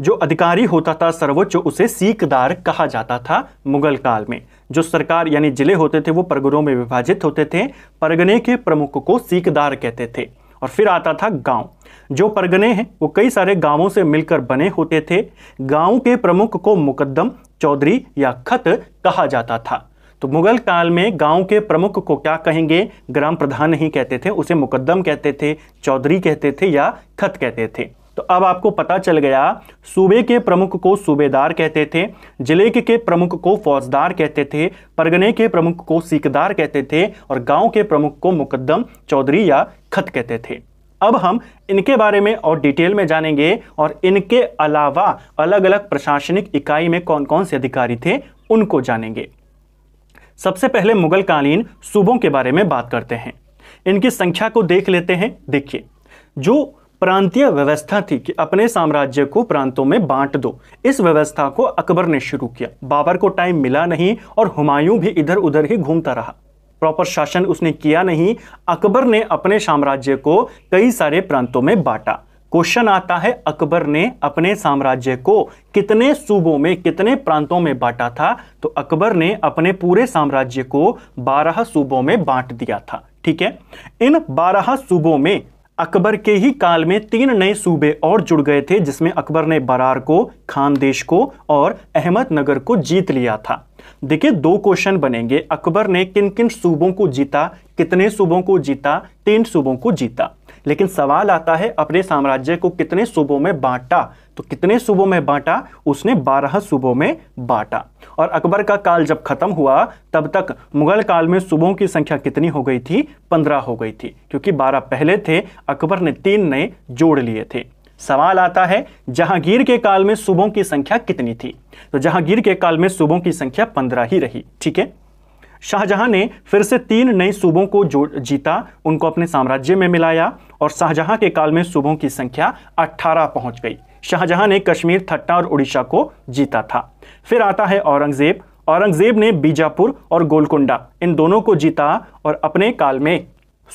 जो अधिकारी होता था सर्वोच्च उसे सीकदार कहा जाता था मुगल काल में जो सरकार यानी जिले होते थे वो परगनों में विभाजित होते थे परगने के प्रमुख को सीकदार कहते थे और फिर आता था गांव जो परगने हैं वो कई सारे गांवों से मिलकर बने होते थे गांव के प्रमुख को मुकदम चौधरी या खत कहा जाता था तो मुगल काल में गांव के प्रमुख को क्या कहेंगे ग्राम प्रधान नहीं कहते थे उसे मुकदम कहते थे चौधरी कहते थे या खत कहते थे तो अब आपको पता चल गया सूबे के प्रमुख को सूबेदार कहते थे जिले के प्रमुख को फौजदार कहते थे परगने के प्रमुख को सीखदार कहते थे और गांव के प्रमुख को मुकदम चौधरी या खत कहते थे अब हम इनके बारे में और डिटेल में जानेंगे और इनके अलावा अलग अलग प्रशासनिक इकाई में कौन कौन से अधिकारी थे उनको जानेंगे सबसे पहले मुगल कालीन सूबों के बारे में बात करते हैं इनकी संख्या को देख लेते हैं देखिए जो प्रांतीय व्यवस्था थी कि अपने साम्राज्य को प्रांतों में बांट दो इस व्यवस्था को अकबर ने शुरू किया बाबर को टाइम मिला नहीं और हुमायूं भी इधर उधर ही घूमता रहा प्रॉपर शासन उसने किया नहीं अकबर ने अपने साम्राज्य को कई सारे प्रांतों में बांटा क्वेश्चन आता है अकबर ने अपने साम्राज्य को कितने सूबों में कितने प्रांतों में बांटा था तो अकबर ने अपने पूरे साम्राज्य को 12 सूबों में बांट दिया था ठीक है इन 12 सूबों में अकबर के ही काल में तीन नए सूबे और जुड़ गए थे जिसमें अकबर ने बरार को खानदेश को और अहमदनगर को जीत लिया था देखिए दो क्वेश्चन बनेंगे अकबर ने किन किन सूबों को जीता कितने सूबों को जीता तीन सूबों को जीता लेकिन सवाल आता है अपने साम्राज्य को कितने सूबों में बांटा तो कितने सूबों में बांटा उसने बारह सूबों में बांटा और अकबर का काल जब खत्म हुआ तब तक मुगल काल में सुबहों की संख्या कितनी हो गई थी पंद्रह हो गई थी क्योंकि बारह पहले थे अकबर ने तीन नए जोड़ लिए थे सवाल आता है जहांगीर के काल में सुबहों की संख्या कितनी थी तो जहांगीर के काल में सुबहों की संख्या पंद्रह ही रही ठीक है शाहजहां ने फिर से तीन नए सूबों को जोड़ जीता उनको अपने साम्राज्य में मिलाया और शाहजहां के काल में सूबों की संख्या 18 पहुंच गई शाहजहां ने कश्मीर थट्टा और उड़ीसा को जीता था फिर आता है औरंगजेब औरंगजेब ने बीजापुर और गोलकुंडा इन दोनों को जीता और अपने काल में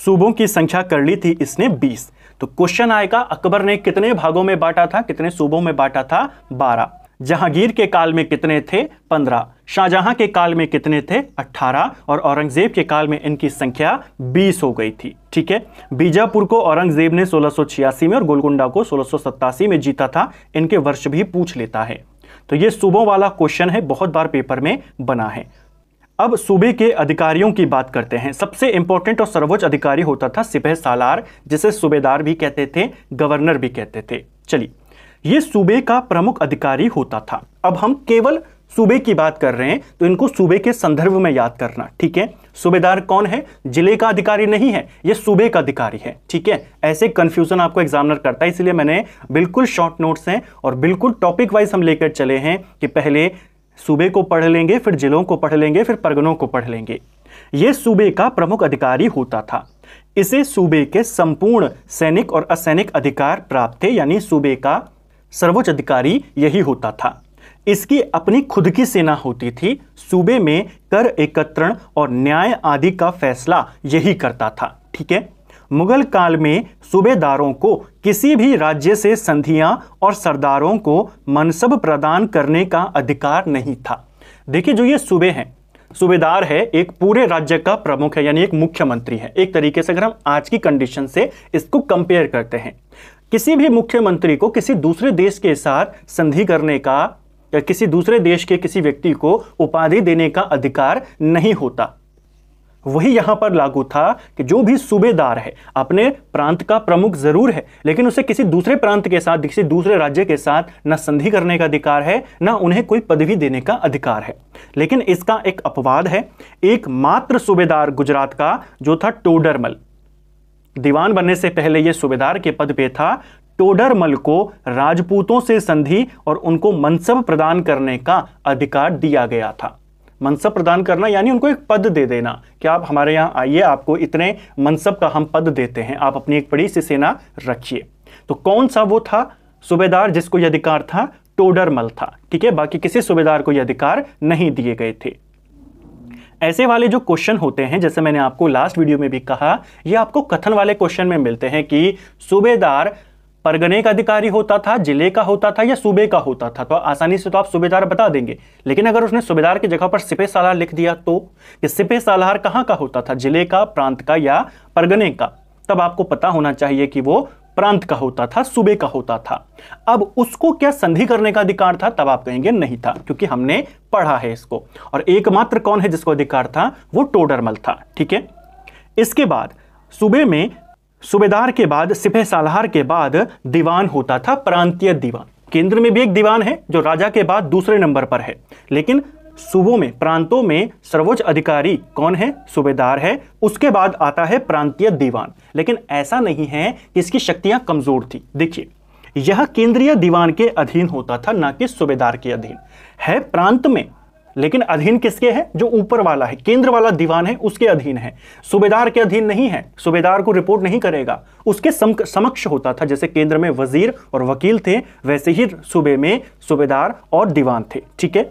सूबों की संख्या कर ली थी इसने 20 तो क्वेश्चन आएगा अकबर ने कितने भागों में बांटा था कितने सूबों में बांटा था बारह जहांगीर के काल में कितने थे पंद्रह शाहजहां के काल में कितने थे अट्ठारह और औरंगजेब के काल में इनकी संख्या बीस हो गई थी ठीक है बीजापुर को औरंगजेब ने सोलह में और गोलकुंडा को सोलह में जीता था इनके वर्ष भी पूछ लेता है तो ये सूबों वाला क्वेश्चन है बहुत बार पेपर में बना है अब सूबे के अधिकारियों की बात करते हैं सबसे इंपॉर्टेंट और सर्वोच्च अधिकारी होता था सिपह सालार जिसे सूबेदार भी कहते थे गवर्नर भी कहते थे चलिए ये सूबे का प्रमुख अधिकारी होता था अब हम केवल सूबे की बात कर रहे हैं तो इनको सूबे के संदर्भ में याद करना ठीक है सूबेदार कौन है जिले का अधिकारी नहीं है ये सूबे का अधिकारी है ठीक है ऐसे कन्फ्यूजन आपको एग्जामिनर करता है इसलिए मैंने बिल्कुल शॉर्ट नोट्स हैं और बिल्कुल टॉपिक वाइज हम लेकर चले हैं कि पहले सूबे को पढ़ लेंगे फिर जिलों को पढ़ लेंगे फिर परगनों को पढ़ लेंगे ये सूबे का प्रमुख अधिकारी होता था इसे सूबे के संपूर्ण सैनिक और असैनिक अधिकार प्राप्त थे यानी सूबे का सर्वोच्च अधिकारी यही होता था इसकी अपनी खुद की सेना होती थी सूबे में कर एकत्रण और न्याय आदि का फैसला यही करता था ठीक है मुगल काल में सूबेदारों को किसी भी राज्य से संधियां और सरदारों को मनसब प्रदान करने का अधिकार नहीं था देखिए जो ये सूबे हैं सूबेदार है एक पूरे राज्य का प्रमुख है यानी एक मुख्यमंत्री है एक तरीके से अगर हम आज की कंडीशन से इसको कंपेयर करते हैं किसी भी मुख्यमंत्री को किसी दूसरे देश के साथ संधि करने का या किसी दूसरे देश के किसी व्यक्ति को उपाधि देने का अधिकार नहीं होता वही यहां पर लागू था कि जो भी सूबेदार है अपने प्रांत का प्रमुख जरूर है लेकिन उसे किसी दूसरे प्रांत के साथ किसी दूसरे राज्य के साथ न संधि करने का अधिकार है न उन्हें कोई पदवी देने का अधिकार है लेकिन इसका एक अपवाद है एकमात्र सूबेदार गुजरात का जो था टोडरमल दीवान बनने से पहले यह सूबेदार के पद पे था टोडरमल को राजपूतों से संधि और उनको मनसब प्रदान करने का अधिकार दिया गया था मनसब प्रदान करना यानी उनको एक पद दे देना कि आप हमारे यहां आइए आपको इतने मनसब का हम पद देते हैं आप अपनी एक बड़ी सी सेना रखिए तो कौन सा वो था सूबेदार जिसको यह अधिकार था टोडरमल था ठीक है बाकी किसी सूबेदार को यह अधिकार नहीं दिए गए थे ऐसे वाले जो क्वेश्चन होते हैं जैसे मैंने आपको लास्ट वीडियो में भी कहा ये आपको कथन वाले क्वेश्चन में मिलते हैं कि सूबेदार परगने का अधिकारी होता था जिले का होता था या सूबे का होता था तो आसानी से तो आप सूबेदार बता देंगे लेकिन अगर उसने सूबेदार की जगह पर सिपे सालार लिख दिया तो कि सिपे सालार कहाँ का होता था जिले का प्रांत का या परगने का तब आपको पता होना चाहिए कि वो प्रांत का होता था सूबे का होता था अब उसको क्या संधि करने का अधिकार था तब आप कहेंगे नहीं था क्योंकि हमने पढ़ा है इसको और एकमात्र कौन है जिसको अधिकार था वो टोडरमल था ठीक है इसके बाद सूबे में सूबेदार के बाद सिपह सालहार के बाद दीवान होता था प्रांतीय दीवान केंद्र में भी एक दीवान है जो राजा के बाद दूसरे नंबर पर है लेकिन सूबों में प्रांतों में सर्वोच्च अधिकारी कौन है सूबेदार है उसके बाद आता है प्रांतीय दीवान लेकिन ऐसा नहीं है कि इसकी शक्तियां कमजोर थी देखिए यह केंद्रीय दीवान के अधीन होता था ना कि सूबेदार के अधीन है प्रांत में लेकिन अधीन किसके है जो ऊपर वाला है केंद्र वाला दीवान है उसके अधीन है सूबेदार के अधीन नहीं है सूबेदार को रिपोर्ट नहीं करेगा उसके समक्ष होता था जैसे केंद्र में वजीर और वकील थे वैसे ही सूबे में सूबेदार और दीवान थे ठीक है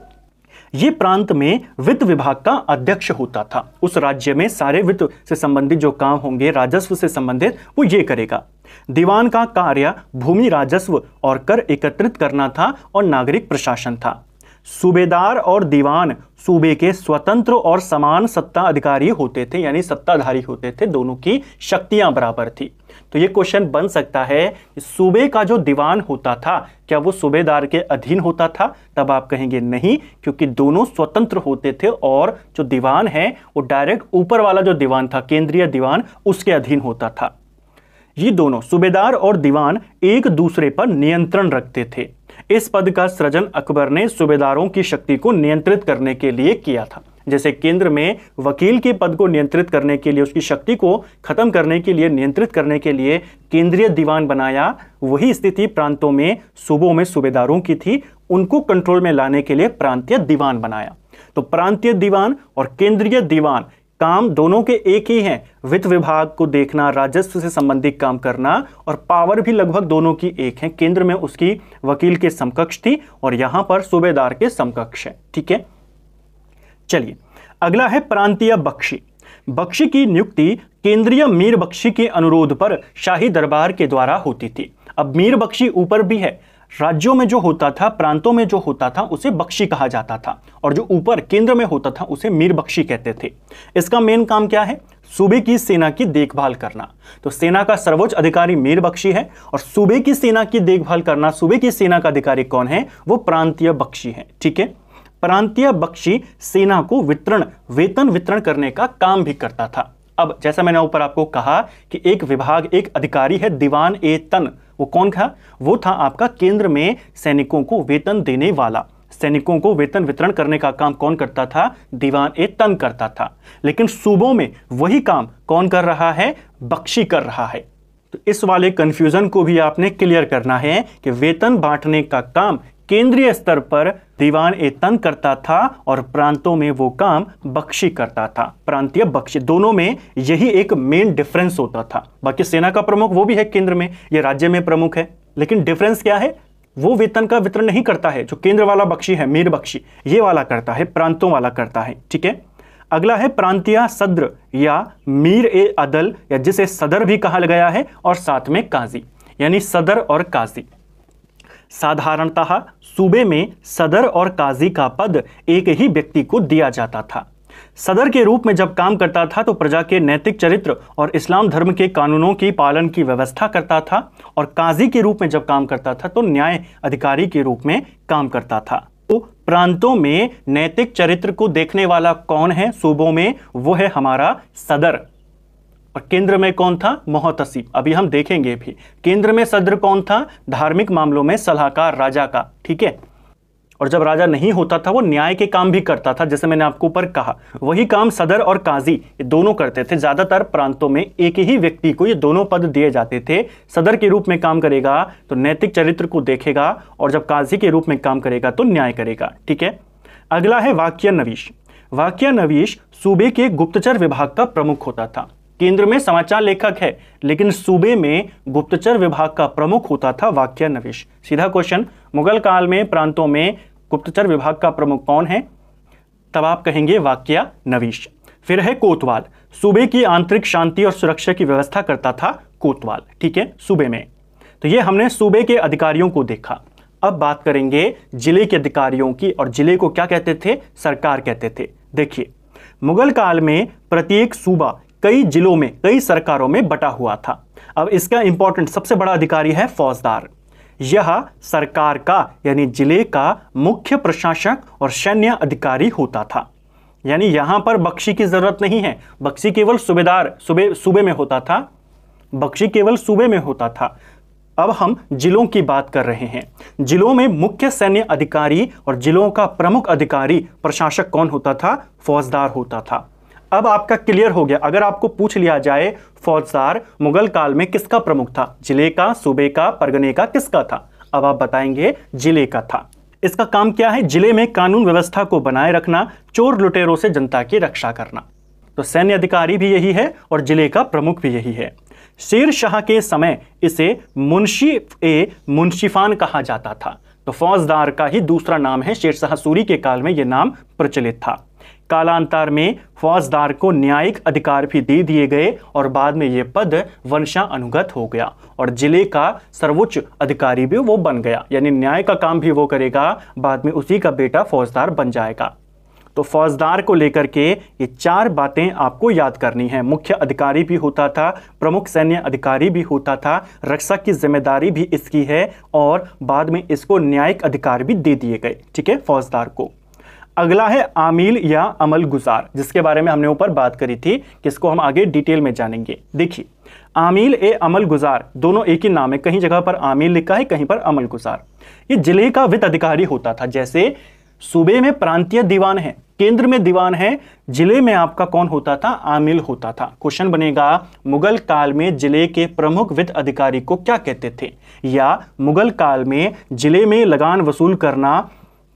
ये प्रांत में वित्त विभाग का अध्यक्ष होता था उस राज्य में सारे वित्त से संबंधित जो काम होंगे राजस्व से संबंधित वो ये करेगा दीवान का कार्य भूमि राजस्व और कर एकत्रित करना था और नागरिक प्रशासन था सूबेदार और दीवान सूबे के स्वतंत्र और समान सत्ता अधिकारी होते थे यानी सत्ताधारी होते थे दोनों की शक्तियां बराबर थी तो ये क्वेश्चन बन सकता है सूबे का जो दीवान होता था क्या वो सूबेदार के अधीन होता था तब आप कहेंगे नहीं क्योंकि दोनों स्वतंत्र होते थे और जो दीवान है वो डायरेक्ट ऊपर वाला जो दीवान था केंद्रीय दीवान उसके अधीन होता था ये दोनों सूबेदार और दीवान एक दूसरे पर नियंत्रण रखते थे इस पद का सृजन अकबर ने सूबेदारों की शक्ति को नियंत्रित करने के लिए किया था जैसे केंद्र में वकील के पद को नियंत्रित करने के लिए उसकी शक्ति को खत्म करने के लिए नियंत्रित करने के लिए केंद्रीय दीवान बनाया वही स्थिति प्रांतों में सूबों में सूबेदारों की थी उनको कंट्रोल में लाने के लिए प्रांतीय दीवान बनाया तो प्रांतीय दीवान और केंद्रीय दीवान काम दोनों के एक ही हैं वित्त विभाग को देखना राजस्व से संबंधित काम करना और पावर भी लगभग दोनों की एक है केंद्र में उसकी वकील के समकक्ष थी और यहां पर सूबेदार के समकक्ष है ठीक है चलिए अगला है प्रांतीय बख्शी बख्शी की नियुक्ति केंद्रीय मीर बख्शी के अनुरोध पर शाही दरबार के द्वारा होती थी अब मीर बख्शी ऊपर भी है राज्यों में जो होता था प्रांतों में जो होता था उसे बख्शी कहा जाता था और जो ऊपर केंद्र में होता था उसे मीर बख्शी कहते थे इसका मेन काम क्या है सूबे की सेना की देखभाल करना तो सेना का सर्वोच्च अधिकारी मीर बख्शी है और सूबे की सेना की देखभाल करना सूबे की सेना का अधिकारी कौन है वो प्रांतीय बख्शी है ठीक है प्रांतीय बख्शी सेना को वितरण वेतन वितरण करने का काम भी करता था अब जैसा मैंने ऊपर आपको कहा कि एक विभाग एक अधिकारी है दीवान ए तन वो कौन था वो था आपका केंद्र में सैनिकों को वेतन देने वाला सैनिकों को वेतन वितरण करने का काम कौन करता था दीवान ए तन करता था लेकिन सूबों में वही काम कौन कर रहा है बख्शी कर रहा है तो इस वाले कंफ्यूजन को भी आपने क्लियर करना है कि वेतन बांटने का काम केंद्रीय स्तर पर दीवान ए तन करता था और प्रांतों में वो काम बख्शी करता था प्रांतीय बख्शी दोनों में यही एक मेन डिफरेंस होता था बाकी सेना का प्रमुख वो भी है केंद्र में ये राज्य में प्रमुख है लेकिन डिफरेंस क्या है वो वेतन का वितरण नहीं करता है जो केंद्र वाला बख्शी है मीर बख्शी ये वाला करता है प्रांतों वाला करता है ठीक है अगला है प्रांतीय सद्र या मीर ए अदल या जिसे सदर भी कहा गया है और साथ में काजी यानी सदर और काजी साधारणतः सूबे में सदर और काजी का पद एक ही व्यक्ति को दिया जाता था सदर के रूप में जब काम करता था तो प्रजा के नैतिक चरित्र और इस्लाम धर्म के कानूनों की पालन की व्यवस्था करता था और काजी के रूप में जब काम करता था तो न्याय अधिकारी के रूप में काम करता था तो प्रांतों में नैतिक चरित्र को देखने वाला कौन है सूबों में वो है हमारा सदर और केंद्र में कौन था मोहतसीब अभी हम देखेंगे भी केंद्र में सदर कौन था धार्मिक मामलों में सलाहकार राजा का ठीक है और जब राजा नहीं होता था वो न्याय के काम भी करता था जैसे मैंने आपको ऊपर कहा वही काम सदर और काजी ये दोनों करते थे ज़्यादातर प्रांतों में एक ही व्यक्ति को ये दोनों पद दिए जाते थे सदर के रूप में काम करेगा तो नैतिक चरित्र को देखेगा और जब काजी के रूप में काम करेगा तो न्याय करेगा ठीक है अगला है वाक्य नवीश वाक्य नवीश सूबे के गुप्तचर विभाग का प्रमुख होता था केंद्र में समाचार लेखक है लेकिन सूबे में गुप्तचर विभाग का प्रमुख होता था वाक्य नवीश सीधा क्वेश्चन मुगल काल में प्रांतों में गुप्तचर विभाग का प्रमुख कौन है तब आप कहेंगे वाक्य नवीश फिर है कोतवाल सूबे की आंतरिक शांति और सुरक्षा की व्यवस्था करता था कोतवाल ठीक है सूबे में तो ये हमने सूबे के अधिकारियों को देखा अब बात करेंगे जिले के अधिकारियों की और जिले को क्या कहते थे सरकार कहते थे देखिए मुगल काल में प्रत्येक सूबा कई जिलों में कई सरकारों में बटा हुआ था अब इसका इंपॉर्टेंट सबसे बड़ा अधिकारी है फौजदार यह सरकार का यानी जिले का मुख्य प्रशासक और सैन्य अधिकारी होता था यानी यहां पर बख्शी की ज़रूरत नहीं है बख्शी केवल सूबेदार सूबे सूबे में होता था बख्शी केवल सूबे में होता था अब हम जिलों की बात कर रहे हैं जिलों में मुख्य सैन्य अधिकारी और जिलों का प्रमुख अधिकारी प्रशासक कौन होता था फौजदार होता था अब आपका क्लियर हो गया अगर आपको पूछ लिया जाए फौजदार मुगल काल में किसका प्रमुख था जिले का सूबे का परगने का किसका था अब आप बताएंगे जिले का था इसका काम क्या है जिले में कानून व्यवस्था को बनाए रखना चोर लुटेरों से जनता की रक्षा करना तो सैन्य अधिकारी भी यही है और जिले का प्रमुख भी यही है शेर शाह के समय इसे मुंशी ए मुंशीफान कहा जाता था तो फौजदार का ही दूसरा नाम है शेर शाह सूरी के काल में यह नाम प्रचलित था कालांतर में फौजदार को न्यायिक अधिकार भी दे दिए गए और बाद में ये पद वंशा अनुगत हो गया और जिले का सर्वोच्च अधिकारी भी वो बन गया यानी न्याय का काम भी वो करेगा बाद में उसी का बेटा फौजदार बन जाएगा तो फौजदार को लेकर के ये चार बातें आपको याद करनी है मुख्य अधिकारी भी होता था प्रमुख सैन्य अधिकारी भी होता था रक्षा की जिम्मेदारी भी इसकी है और बाद में इसको न्यायिक अधिकार भी दे दिए गए ठीक है फौजदार को अगला है आमिल या अमल गुजार जिसके बारे में हमने ऊपर बात करी थी किसको हम आगे डिटेल में जानेंगे देखिए आमिल ए अमल गुजार दोनों एक ही नाम है कहीं जगह पर आमिल लिखा है कहीं पर अमल गुजार ये जिले का वित्त अधिकारी होता था जैसे सूबे में प्रांतीय दीवान है केंद्र में दीवान है जिले में आपका कौन होता था आमिल होता था क्वेश्चन बनेगा मुगल काल में जिले के प्रमुख वित्त अधिकारी को क्या कहते थे या मुगल काल में जिले में लगान वसूल करना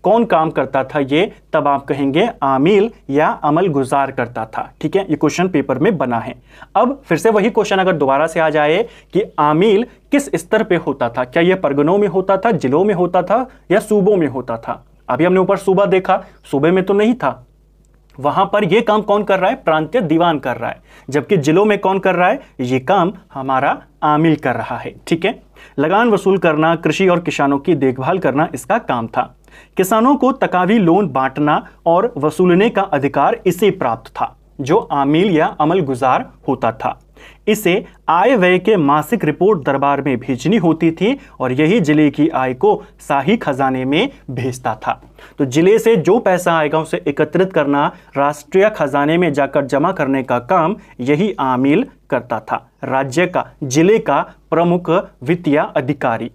कौन काम करता था ये तब आप कहेंगे आमिल या अमल गुजार करता था ठीक है ये क्वेश्चन पेपर में बना है अब फिर से वही क्वेश्चन अगर दोबारा से आ जाए कि आमिल किस स्तर पे होता था क्या यह परगनों में होता था जिलों में होता था या सूबों में होता था अभी हमने ऊपर सूबा देखा सूबे में तो नहीं था वहां पर यह काम कौन कर रहा है प्रांतीय दीवान कर रहा है जबकि जिलों में कौन कर रहा है ये काम हमारा आमिल कर रहा है ठीक है लगान वसूल करना कृषि और किसानों की देखभाल करना इसका काम था किसानों को तकावी लोन बांटना और वसूलने का अधिकार इसे प्राप्त था जो आमिल या अमल गुजार होता था इसे आय व्यय के मासिक रिपोर्ट दरबार में भेजनी होती थी और यही जिले की आय को शाही खजाने में भेजता था तो जिले से जो पैसा आएगा उसे एकत्रित करना राष्ट्रीय खजाने में जाकर जमा करने का काम यही आमिल करता था राज्य का जिले का प्रमुख वित्तीय अधिकारी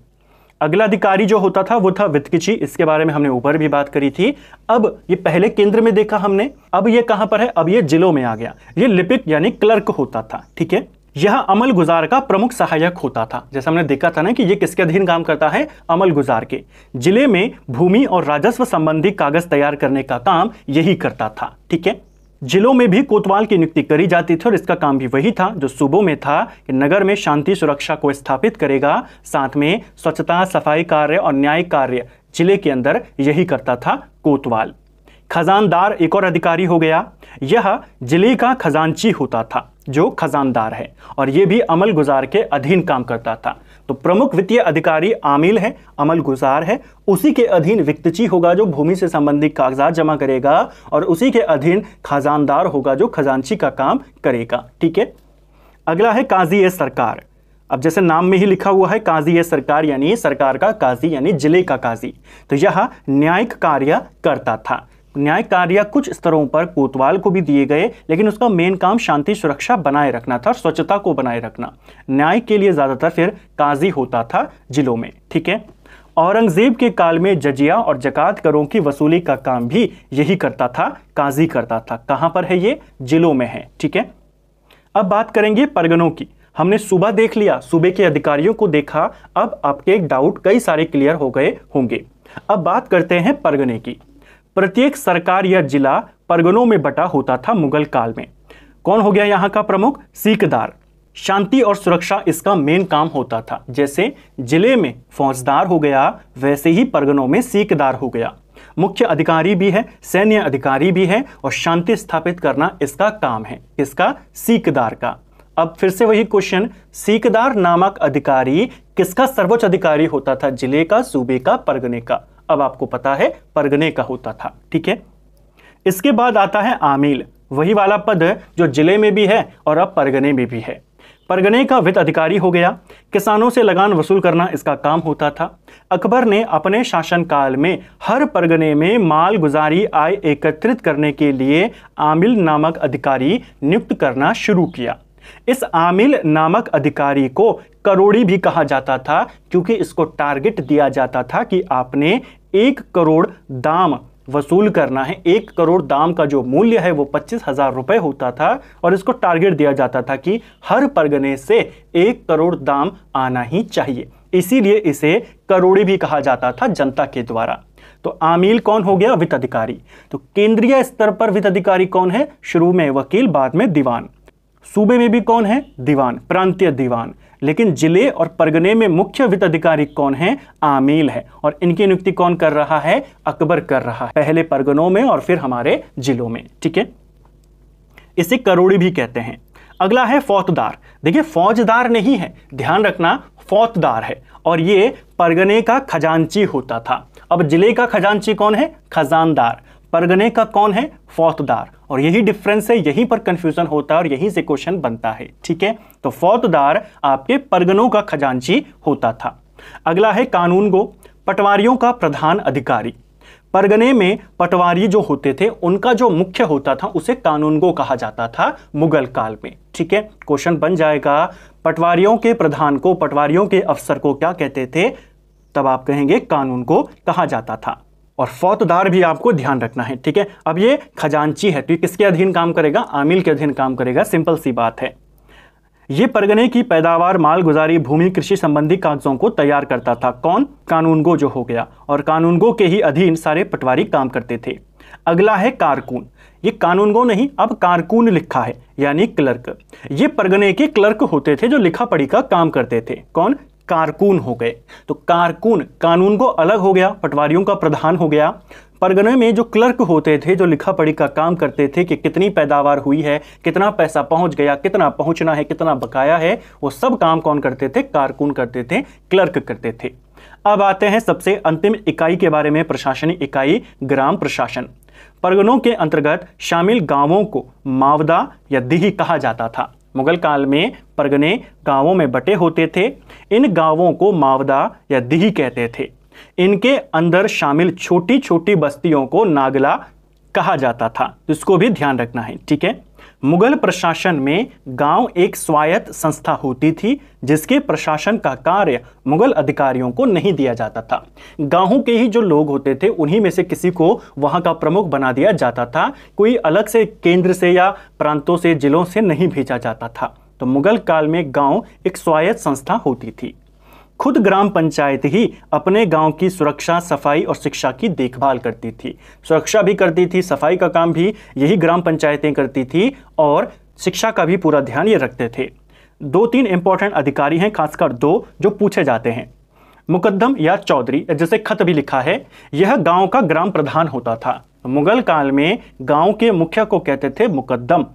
अगला अधिकारी जो होता था वो था वित्तकिची इसके बारे में हमने ऊपर भी बात करी थी अब ये पहले केंद्र में देखा हमने अब ये कहां पर है अब ये जिलों में आ गया ये लिपिक यानी क्लर्क होता था ठीक है यह अमल गुजार का प्रमुख सहायक होता था जैसा हमने देखा था ना कि यह किसके अधीन काम करता है अमल गुजार के जिले में भूमि और राजस्व संबंधी कागज तैयार करने का काम यही करता था ठीक है जिलों में भी कोतवाल की नियुक्ति करी जाती थी और इसका काम भी वही था जो सूबों में था कि नगर में शांति सुरक्षा को स्थापित करेगा साथ में स्वच्छता सफाई कार्य और न्याय कार्य जिले के अंदर यही करता था कोतवाल खजानदार एक और अधिकारी हो गया यह जिले का खजानची होता था जो खजानदार है और यह भी अमल गुजार के अधीन काम करता था तो प्रमुख वित्तीय अधिकारी आमिल है अमल गुजार है उसी के अधीन वित्तची होगा जो भूमि से संबंधित कागजात जमा करेगा और उसी के अधीन खजानदार होगा जो खजांची का काम करेगा ठीक है अगला है काजी सरकार अब जैसे नाम में ही लिखा हुआ है काजी ए सरकार यानी सरकार का काजी यानी जिले का काजी तो यह न्यायिक कार्य करता था न्याय कार्य कुछ स्तरों पर कोतवाल को भी दिए गए लेकिन उसका मेन काम शांति सुरक्षा बनाए रखना था और स्वच्छता को बनाए रखना न्याय के लिए ज़्यादातर फिर काजी होता था जिलों में ठीक है औरंगजेब के काल में जजिया और जकात करों की वसूली का काम भी यही करता था काजी करता था कहां पर है ये जिलों में है ठीक है अब बात करेंगे परगनों की हमने सुबह देख लिया सूबे के अधिकारियों को देखा अब आपके डाउट कई सारे क्लियर हो गए होंगे अब बात करते हैं परगने की प्रत्येक सरकार या जिला परगनों में बटा होता था मुगल काल में कौन हो गया यहाँ का प्रमुख सीकदार शांति और सुरक्षा इसका मेन काम होता था जैसे जिले में फौजदार हो गया वैसे ही परगनों में सीकदार हो गया मुख्य अधिकारी भी है सैन्य अधिकारी भी है और शांति स्थापित करना इसका काम है इसका सीकदार का अब फिर से वही क्वेश्चन सीकदार नामक अधिकारी किसका सर्वोच्च अधिकारी होता था जिले का सूबे का परगने का अब आपको पता है परगने का होता था ठीक है इसके बाद आता है आमिल वही वाला पद जो जिले में भी है और अब परगने में भी है परगने का वित्त अधिकारी हो गया किसानों से लगान वसूल करना इसका काम होता था अकबर ने अपने शासनकाल में हर परगने में माल गुजारी आय एकत्रित करने के लिए आमिल नामक अधिकारी नियुक्त करना शुरू किया इस आमिल नामक अधिकारी को करोड़ी भी कहा जाता था क्योंकि इसको टारगेट दिया जाता था कि आपने एक करोड़ दाम वसूल करना है एक करोड़ दाम का जो मूल्य है वो पच्चीस हज़ार रुपये होता था और इसको टारगेट दिया जाता था कि हर परगने से एक करोड़ दाम आना ही चाहिए इसीलिए इसे करोड़ी भी कहा जाता था जनता के द्वारा तो आमिल कौन हो गया वित्त अधिकारी तो केंद्रीय स्तर पर वित्त अधिकारी कौन है शुरू में वकील बाद में दीवान सूबे में भी कौन है दीवान प्रांतीय दीवान लेकिन जिले और परगने में मुख्य वित्त अधिकारी कौन है आमील है और इनकी नियुक्ति कौन कर रहा है अकबर कर रहा है पहले परगनों में और फिर हमारे जिलों में ठीक है इसे करोड़ी भी कहते हैं अगला है फौतदार देखिए फौजदार नहीं है ध्यान रखना फौतदार है और ये परगने का खजांची होता था अब जिले का खजांची कौन है खजानदार परगने का कौन है फौतदार और यही डिफरेंस है यहीं पर कंफ्यूजन होता है और यहीं से क्वेश्चन बनता है ठीक है तो फौतदार आपके परगनों का खजांची होता था अगला है कानून गो पटवारियों का प्रधान अधिकारी परगने में पटवारी जो होते थे उनका जो मुख्य होता था उसे कानूनगो कहा जाता था मुगल काल में ठीक है क्वेश्चन बन जाएगा पटवारियों के प्रधान को पटवारियों के अफसर को क्या कहते थे तब आप कहेंगे कानून को कहा जाता था और फौतदार भी आपको ध्यान रखना है ठीक है अब ये खजांची है तो ये किसके अधीन काम करेगा आमिल के अधीन काम करेगा सिंपल सी बात है ये परगने की पैदावार मालगुजारी भूमि कृषि संबंधी कागजों को तैयार करता था कौन कानूनगो जो हो गया और कानूनगो के ही अधीन सारे पटवारी काम करते थे अगला है कारकुन ये कानूनगो नहीं अब कारकुन लिखा है यानी क्लर्क ये परगने के क्लर्क होते थे जो लिखा पढ़ी का काम करते थे कौन कारकुन हो गए तो कारकुन कानून को अलग हो गया पटवारियों का प्रधान हो गया परगने में जो क्लर्क होते थे जो लिखा पढ़ी का काम करते थे कि कितनी पैदावार हुई है कितना पैसा पहुंच गया कितना पहुंचना है कितना बकाया है वो सब काम कौन करते थे कारकुन करते थे क्लर्क करते थे अब आते हैं सबसे अंतिम इकाई के बारे में प्रशासनिक इकाई ग्राम प्रशासन परगनों के अंतर्गत शामिल गांवों को मावदा या दिही कहा जाता था मुगल काल में परगने गांवों में बटे होते थे इन गांवों को मावदा या दिही कहते थे इनके अंदर शामिल छोटी छोटी बस्तियों को नागला कहा जाता था जिसको भी ध्यान रखना है ठीक है मुगल प्रशासन में गांव एक स्वायत्त संस्था होती थी जिसके प्रशासन का कार्य मुगल अधिकारियों को नहीं दिया जाता था गांवों के ही जो लोग होते थे उन्हीं में से किसी को वहां का प्रमुख बना दिया जाता था कोई अलग से केंद्र से या प्रांतों से जिलों से नहीं भेजा जाता था तो मुगल काल में गांव एक स्वायत्त संस्था होती थी खुद ग्राम पंचायत ही अपने गांव की सुरक्षा सफाई और शिक्षा की देखभाल करती थी सुरक्षा भी करती थी सफाई का काम भी यही ग्राम पंचायतें करती थी और शिक्षा का भी पूरा ध्यान ये रखते थे दो तीन इंपॉर्टेंट अधिकारी हैं खासकर दो जो पूछे जाते हैं मुकदम या चौधरी जिसे खत भी लिखा है यह गांव का ग्राम प्रधान होता था मुगल काल में गांव के मुखिया को कहते थे मुकदम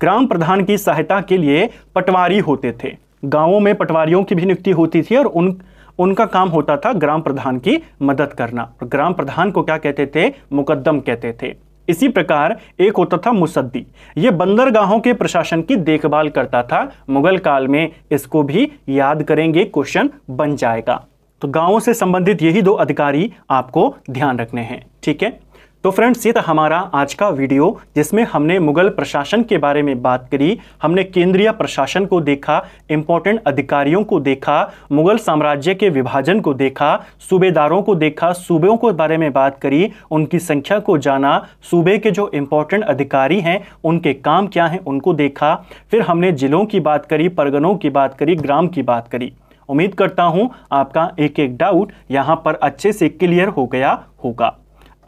ग्राम प्रधान की सहायता के लिए पटवारी होते थे गांवों में पटवारियों की भी नियुक्ति होती थी और उन उनका काम होता था ग्राम प्रधान की मदद करना और ग्राम प्रधान को क्या कहते थे मुकदम कहते थे इसी प्रकार एक होता था मुसद्दी ये बंदरगाहों के प्रशासन की देखभाल करता था मुगल काल में इसको भी याद करेंगे क्वेश्चन बन जाएगा तो गांवों से संबंधित यही दो अधिकारी आपको ध्यान रखने हैं ठीक है तो फ्रेंड्स ये था हमारा आज का वीडियो जिसमें हमने मुगल प्रशासन के बारे में बात करी हमने केंद्रीय प्रशासन को देखा इम्पोर्टेंट अधिकारियों को देखा मुगल साम्राज्य के विभाजन को देखा सूबेदारों को देखा सूबों के बारे में बात करी उनकी संख्या को जाना सूबे के जो इम्पोर्टेंट अधिकारी हैं उनके काम क्या हैं उनको देखा फिर हमने जिलों की बात करी परगनों की बात करी ग्राम की बात करी उम्मीद करता हूँ आपका एक एक डाउट यहाँ पर अच्छे से क्लियर हो गया होगा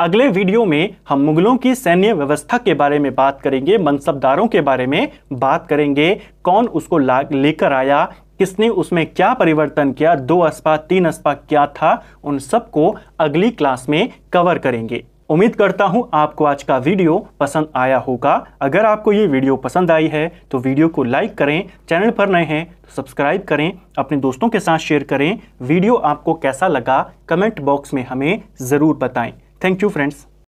अगले वीडियो में हम मुगलों की सैन्य व्यवस्था के बारे में बात करेंगे मनसबदारों के बारे में बात करेंगे कौन उसको लेकर आया किसने उसमें क्या परिवर्तन किया दो अस्पा तीन अस्पा क्या था उन सबको अगली क्लास में कवर करेंगे उम्मीद करता हूं आपको आज का वीडियो पसंद आया होगा अगर आपको ये वीडियो पसंद आई है तो वीडियो को लाइक करें चैनल पर नए हैं तो सब्सक्राइब करें अपने दोस्तों के साथ शेयर करें वीडियो आपको कैसा लगा कमेंट बॉक्स में हमें ज़रूर बताएं Thank you friends.